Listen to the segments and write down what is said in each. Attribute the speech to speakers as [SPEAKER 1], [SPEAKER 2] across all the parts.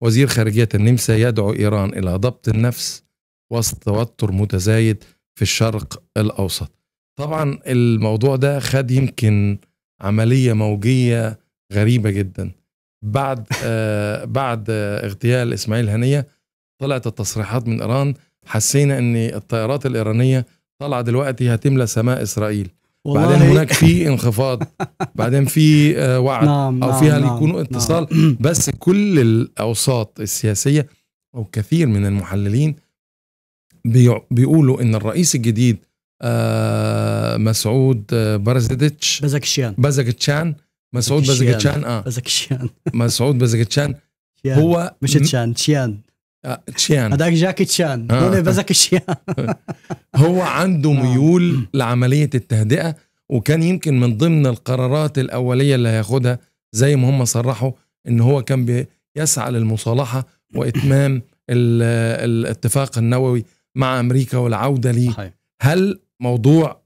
[SPEAKER 1] وزير خارجية النمسا يدعو إيران إلى ضبط النفس وسط توتر متزايد في الشرق الأوسط طبعا الموضوع ده خد يمكن عملية موجية غريبة جدا بعد آه بعد آه اغتيال إسماعيل هنية طلعت التصريحات من إيران حسينا أن الطيارات الإيرانية طالعة دلوقتي هتملى سماء إسرائيل بعدين هناك في انخفاض بعدين في آه، وعد نعم او نعم، فيها نعم يكون نعم. اتصال نعم بس كل الاوساط السياسيه او كثير من المحللين بيقولوا ان الرئيس الجديد آه مسعود آه، برزديتش بزكشيان
[SPEAKER 2] بازكشان مسعود بازكشان اه بزكشيان
[SPEAKER 1] مسعود بازكشان هو مش تشان
[SPEAKER 2] تشيان تشيان آه، هذاك جاكي تشان هو بزك تشيان
[SPEAKER 1] هو عنده آه. ميول لعمليه التهدئه وكان يمكن من ضمن القرارات الاوليه اللي هياخدها زي ما هم صرحوا ان هو كان بيسعى للمصالحه واتمام الاتفاق النووي مع امريكا والعوده ليه هل موضوع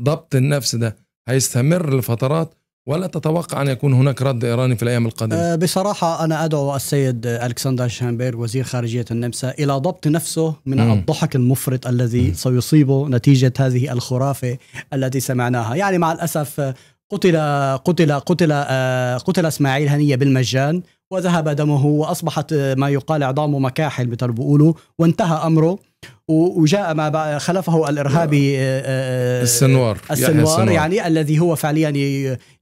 [SPEAKER 1] ضبط النفس ده هيستمر لفترات ولا تتوقع أن يكون هناك رد إيراني في الأيام القادمة؟ آه،
[SPEAKER 2] بصراحة أنا أدعو السيد ألكسندر شامبير وزير خارجية النمسا إلى ضبط نفسه من م. الضحك المفرط الذي م. سيصيبه نتيجة هذه الخرافة التي سمعناها يعني مع الأسف قتل قتل قتل آه، قتل اسماعيل هنيه بالمجان وذهب دمه واصبحت ما يقال عظامه مكاحل مثل بيقولوا وانتهى امره وجاء ما خلفه الارهابي آه، آه، السنوار السنوار يعني الذي هو فعليا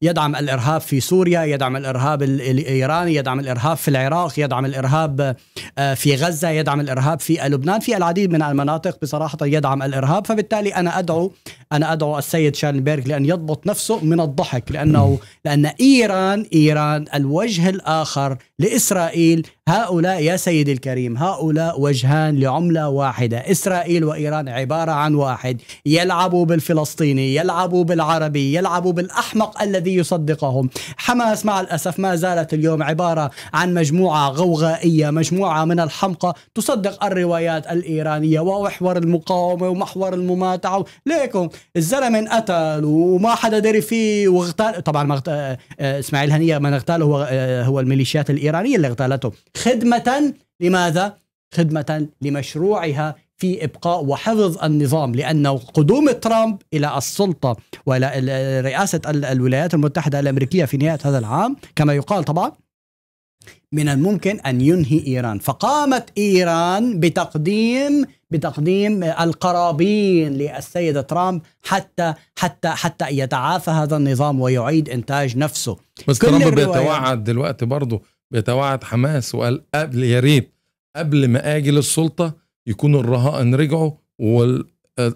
[SPEAKER 2] يدعم الارهاب في سوريا، يدعم الارهاب الايراني، يدعم الارهاب في العراق، يدعم الارهاب آه، في غزه، يدعم الارهاب في لبنان، في العديد من المناطق بصراحه يدعم الارهاب، فبالتالي انا ادعو انا ادعو السيد شالنبرغ لان يضبط نفسه من الضحك لانه لان ايران ايران الوجه الاخر لاسرائيل هؤلاء يا سيدي الكريم هؤلاء وجهان لعمله واحده إسرائيل وإيران عبارة عن واحد يلعبوا بالفلسطيني يلعبوا بالعربي يلعبوا بالأحمق الذي يصدقهم حماس مع الأسف ما زالت اليوم عبارة عن مجموعة غوغائية مجموعة من الحمقى تصدق الروايات الإيرانية ومحور المقاومة ومحور المماتعة ليكم الزلمة انقتل وما حدا دري فيه واغتال طبعا ما غت... آه، اسماعيل هنية من اغتاله هو آه، هو الميليشيات الإيرانية اللي اغتالته خدمة لماذا؟ خدمة لمشروعها في ابقاء وحفظ النظام لانه قدوم ترامب الى السلطه والى رئاسه الولايات المتحده الامريكيه في نهايه هذا العام كما يقال طبعا من الممكن ان ينهي ايران فقامت ايران بتقديم بتقديم القرابين للسيد ترامب حتى حتى حتى يتعافى هذا النظام ويعيد انتاج نفسه
[SPEAKER 1] بس ترامب بيتوعد دلوقتي برضه بيتوعد حماس وقال قبل يا ريت قبل ما اجي للسلطه يكونوا الرهائن رجعوا وال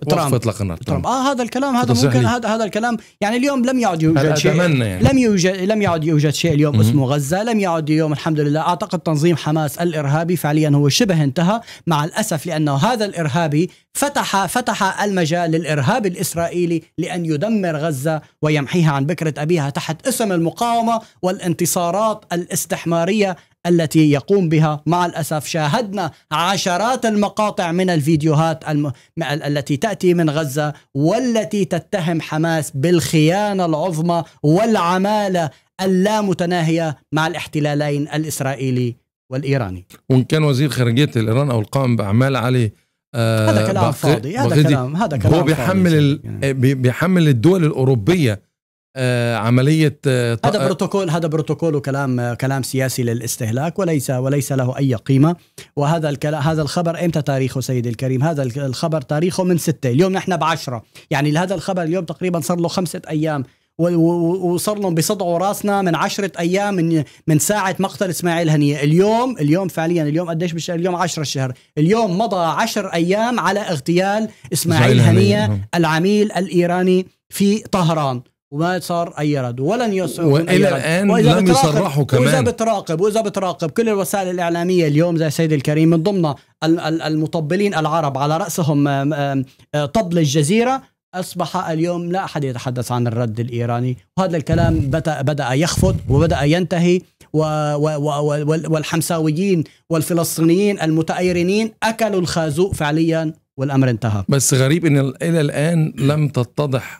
[SPEAKER 2] ترامب اطلاق النار ترامب اه هذا الكلام هذا ممكن هذا هذا الكلام يعني اليوم لم يعد يوجد شيء يعني. لم يوجد لم يعد يوجد شيء اليوم م-م. اسمه غزه لم يعد اليوم الحمد لله اعتقد تنظيم حماس الارهابي فعليا هو شبه انتهى مع الاسف لانه هذا الارهابي فتح فتح المجال للارهاب الاسرائيلي لان يدمر غزه ويمحيها عن بكره ابيها تحت اسم المقاومه والانتصارات الاستحماريه التي يقوم بها مع الأسف شاهدنا عشرات المقاطع من الفيديوهات الم... التي تأتي من غزة والتي تتهم حماس بالخيانة العظمى والعمالة اللامتناهية مع الاحتلالين الإسرائيلي والإيراني
[SPEAKER 1] وإن كان وزير خارجية الإيران أو القائم بأعمال عليه آه هذا كلام فاضي هذا كلام هذا كلام هو بيحمل ال... يعني. بيحمل الدول الأوروبية آه، عمليه آه، هذا
[SPEAKER 2] بروتوكول هذا بروتوكول وكلام آه، كلام سياسي للاستهلاك وليس وليس له اي قيمه وهذا الكلام هذا الخبر امتى تاريخه سيدي الكريم هذا الخبر تاريخه من ستة اليوم نحن بعشرة يعني هذا الخبر اليوم تقريبا صار له خمسة ايام وصار لهم بصدعوا راسنا من عشرة ايام من من ساعه مقتل اسماعيل هنيه اليوم اليوم فعليا اليوم قديش بالشهر اليوم 10 الشهر اليوم مضى 10 ايام على اغتيال اسماعيل هنيه نعم. العميل الايراني في طهران وما صار اي رد ولن يصعد والى الان لم يصرحوا كمان واذا بتراقب واذا بتراقب كل الوسائل الاعلاميه اليوم زي سيد الكريم من ضمن المطبلين العرب على راسهم آه، طبل الجزيره اصبح اليوم لا احد يتحدث عن الرد الايراني وهذا الكلام بدا بدا يخفض وبدا ينتهي و و و والحمساويين والفلسطينيين المتأيرنين اكلوا الخازوق فعليا والامر انتهى
[SPEAKER 1] بس غريب ان الى الان لم تتضح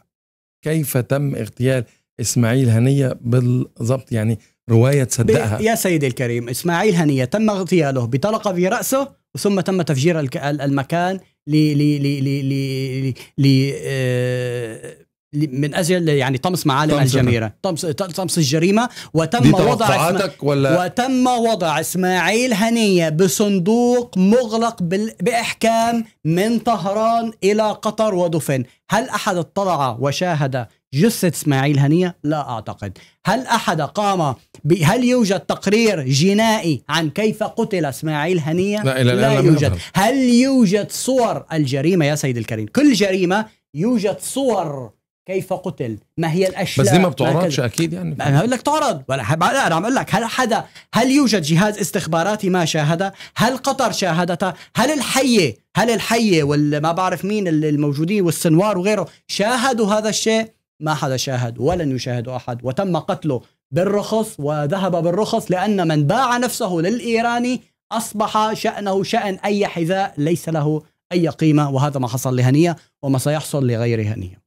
[SPEAKER 1] كيف تم اغتيال اسماعيل هنيه بالضبط يعني روايه تصدقها يا
[SPEAKER 2] سيدي الكريم اسماعيل هنيه تم اغتياله بطلقه في راسه ثم تم تفجير المكان ل ل ل ل ل آه، من اجل يعني طمس معالم طمس الجميره طمس طمس الجريمه وتم وضع ولا وتم وضع اسماعيل هنيه بصندوق مغلق باحكام من طهران الى قطر ودفن هل احد اطلع وشاهد جثة اسماعيل هنية؟ لا أعتقد هل أحد قام ب... هل يوجد تقرير جنائي عن كيف قتل اسماعيل هنية؟ لا, لا, لا يوجد هل يوجد صور الجريمة يا سيد الكريم؟ كل جريمة يوجد صور كيف قتل ما هي الاشياء بس دي ما بتعرضش اكيد يعني انا هقول لك تعرض ولا حب... لا انا عم اقول لك هل حدا هل يوجد جهاز استخباراتي ما شاهدها هل قطر شاهدتها هل الحيه هل الحيه والما بعرف مين الموجودين والسنوار وغيره شاهدوا هذا الشيء ما حدا شاهد ولن يشاهد احد وتم قتله بالرخص وذهب بالرخص لان من باع نفسه للايراني اصبح شانه شان اي حذاء ليس له اي قيمه وهذا ما حصل لهنيه وما سيحصل لغير هنيه